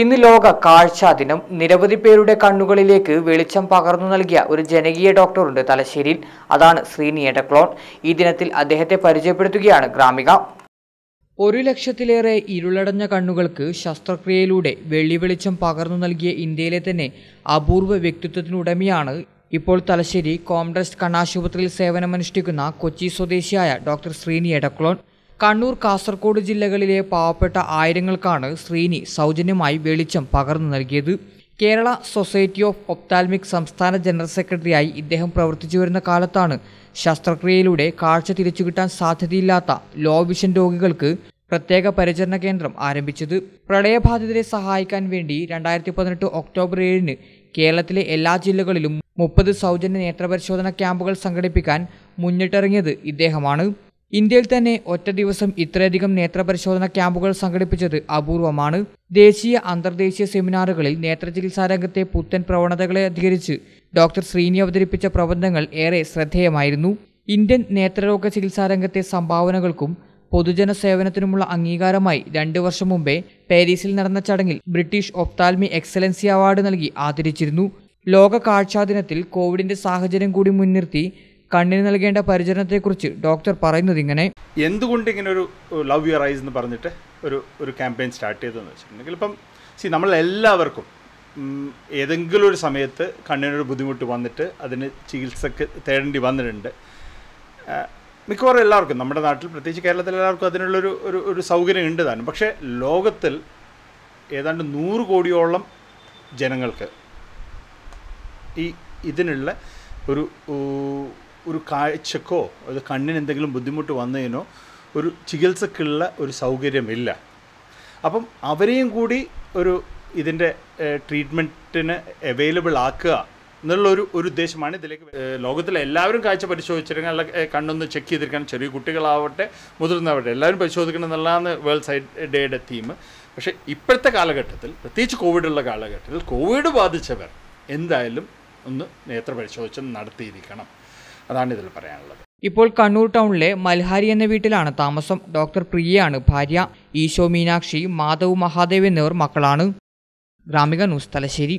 ഇന്ന് ലോക കാഴ്ചാ ദിനം നിരവധി പേരുടെ കണ്ണുകളിലേക്ക് വെളിച്ചം പകർന്നു നൽകിയ ഒരു ജനകീയ ഡോക്ടറുണ്ട് തലശ്ശേരിയിൽ അതാണ് ശ്രീനി എടക്ലോൺ ഈ ദിനത്തിൽ അദ്ദേഹത്തെ പരിചയപ്പെടുത്തുകയാണ് ഗ്രാമിക ഒരു ലക്ഷത്തിലേറെ ഇരുളടഞ്ഞ കണ്ണുകൾക്ക് ശസ്ത്രക്രിയയിലൂടെ വെള്ളി വെളിച്ചം പകർന്നു നൽകിയ ഇന്ത്യയിലെ തന്നെ അപൂർവ വ്യക്തിത്വത്തിനുടമയാണ് ഇപ്പോൾ തലശ്ശേരി കോംഡസ്റ്റ് കണ്ണാശുപത്രിയിൽ സേവനമനുഷ്ഠിക്കുന്ന കൊച്ചി സ്വദേശിയായ ഡോക്ടർ ശ്രീനി എടക്ലോൺ കണ്ണൂർ കാസർഗോഡ് ജില്ലകളിലെ പാവപ്പെട്ട ആയിരങ്ങൾക്കാണ് ശ്രീനി സൗജന്യമായി വെളിച്ചം പകർന്നു നൽകിയത് കേരള സൊസൈറ്റി ഓഫ് ഒപ്താൽമിക് സംസ്ഥാന ജനറൽ സെക്രട്ടറിയായി ഇദ്ദേഹം പ്രവർത്തിച്ചു വരുന്ന കാലത്താണ് ശസ്ത്രക്രിയയിലൂടെ കാഴ്ച തിരിച്ചു കിട്ടാൻ സാധ്യതയില്ലാത്ത ലോ വിഷൻ രോഗികൾക്ക് പ്രത്യേക പരിചരണ കേന്ദ്രം ആരംഭിച്ചത് പ്രളയബാധിതരെ സഹായിക്കാൻ വേണ്ടി രണ്ടായിരത്തി പതിനെട്ട് ഒക്ടോബർ ഏഴിന് കേരളത്തിലെ എല്ലാ ജില്ലകളിലും മുപ്പത് സൗജന്യ നേത്രപരിശോധന ക്യാമ്പുകൾ സംഘടിപ്പിക്കാൻ മുന്നിട്ടിറങ്ങിയത് ഇദ്ദേഹമാണ് ഇന്ത്യയിൽ തന്നെ ഒറ്റ ദിവസം ഇത്രയധികം നേത്രപരിശോധന ക്യാമ്പുകൾ സംഘടിപ്പിച്ചത് അപൂർവമാണ് ദേശീയ അന്തർദേശീയ സെമിനാറുകളിൽ നേത്രചികിത്സാ രംഗത്തെ പുത്തൻ പ്രവണതകളെ അധികരിച്ച് ഡോക്ടർ ശ്രീനി അവതരിപ്പിച്ച പ്രബന്ധങ്ങൾ ഏറെ ശ്രദ്ധേയമായിരുന്നു ഇന്ത്യൻ നേത്രരോഗ ചികിത്സാ രംഗത്തെ സംഭാവനകൾക്കും പൊതുജന സേവനത്തിനുമുള്ള അംഗീകാരമായി രണ്ട് വർഷം മുമ്പേ പാരീസിൽ നടന്ന ചടങ്ങിൽ ബ്രിട്ടീഷ് ഒപ്താൽമി എക്സലൻസി അവാർഡ് നൽകി ആദരിച്ചിരുന്നു ലോക കാഴ്ചാദിനത്തിൽ ദിനത്തിൽ കോവിഡിന്റെ സാഹചര്യം കൂടി മുൻനിർത്തി കണ്ണിന് നൽകേണ്ട കുറിച്ച് ഡോക്ടർ പറയുന്നത് ഇങ്ങനെ എന്തുകൊണ്ട് ഇങ്ങനെ ഒരു ലവ് യുവർ ഐസ് എന്ന് പറഞ്ഞിട്ട് ഒരു ഒരു ക്യാമ്പയിൻ സ്റ്റാർട്ട് ചെയ്തതെന്ന് വെച്ചിട്ടുണ്ടെങ്കിൽ ഇപ്പം സി നമ്മൾ എല്ലാവർക്കും ഏതെങ്കിലും ഒരു സമയത്ത് കണ്ണിനൊരു ബുദ്ധിമുട്ട് വന്നിട്ട് അതിന് ചികിത്സക്ക് തേടേണ്ടി വന്നിട്ടുണ്ട് മിക്കവാറും എല്ലാവർക്കും നമ്മുടെ നാട്ടിൽ പ്രത്യേകിച്ച് കേരളത്തിൽ എല്ലാവർക്കും അതിനുള്ളൊരു ഒരു ഒരു സൗകര്യം ഉണ്ട് താനും പക്ഷേ ലോകത്തിൽ ഏതാണ്ട് നൂറ് കോടിയോളം ജനങ്ങൾക്ക് ഈ ഇതിനുള്ള ഒരു ഒരു കാഴ്ചക്കോ അത് കണ്ണിന് എന്തെങ്കിലും ബുദ്ധിമുട്ട് വന്നതിനോ ഒരു ചികിത്സക്കുള്ള ഒരു സൗകര്യമില്ല അപ്പം അവരെയും കൂടി ഒരു ഇതിൻ്റെ ട്രീറ്റ്മെൻറ്റിന് അവൈലബിൾ ആക്കുക എന്നുള്ളൊരു ഒരു ഉദ്ദേശമാണ് ഇതിലേക്ക് ലോകത്തിലെ എല്ലാവരും കാഴ്ച പരിശോധിച്ചിരിക്കണം അല്ല കണ്ണൊന്ന് ചെക്ക് ചെയ്തിരിക്കണം ചെറിയ കുട്ടികളാവട്ടെ മുതിർന്നവട്ടെ എല്ലാവരും പരിശോധിക്കണം എന്നുള്ളതാണ് വേൾഡ് സൈഡ് ഡേയുടെ തീം പക്ഷേ ഇപ്പോഴത്തെ കാലഘട്ടത്തിൽ പ്രത്യേകിച്ച് കോവിഡുള്ള കാലഘട്ടത്തിൽ കോവിഡ് ബാധിച്ചവർ എന്തായാലും ഒന്ന് നേത്ര പരിശോധിച്ച് നടത്തിയിരിക്കണം അതാണ് ഇതിൽ പറയാനുള്ളത് ഇപ്പോൾ കണ്ണൂർ ടൗണിലെ മൽഹാരി എന്ന വീട്ടിലാണ് താമസം ഡോക്ടർ പ്രിയയാണ് ഭാര്യ ഈശോ മീനാക്ഷി മാധവ് മഹാദേവ് എന്നിവർ മക്കളാണ് ഗ്രാമിക ന്യൂസ് തലശ്ശേരി